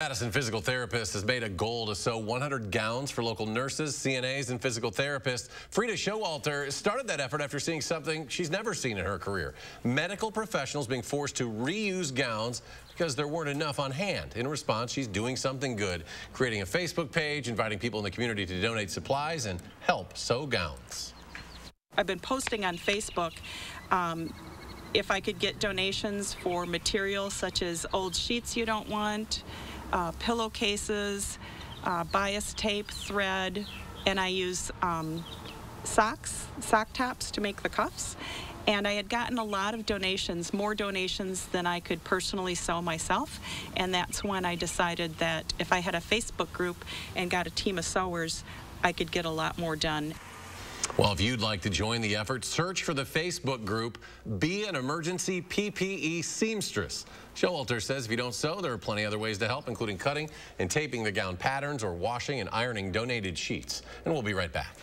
Madison Physical Therapist has made a goal to sew 100 gowns for local nurses, CNAs, and physical therapists. Frida Showalter started that effort after seeing something she's never seen in her career. Medical professionals being forced to reuse gowns because there weren't enough on hand. In response, she's doing something good, creating a Facebook page, inviting people in the community to donate supplies and help sew gowns. I've been posting on Facebook um, if I could get donations for materials such as old sheets you don't want, uh, pillowcases, uh, bias tape, thread, and I use um, socks, sock tops to make the cuffs. And I had gotten a lot of donations, more donations than I could personally sew myself. And that's when I decided that if I had a Facebook group and got a team of sewers, I could get a lot more done. Well, if you'd like to join the effort, search for the Facebook group, Be an Emergency PPE Seamstress. Showalter says if you don't sew, there are plenty other ways to help, including cutting and taping the gown patterns or washing and ironing donated sheets. And we'll be right back.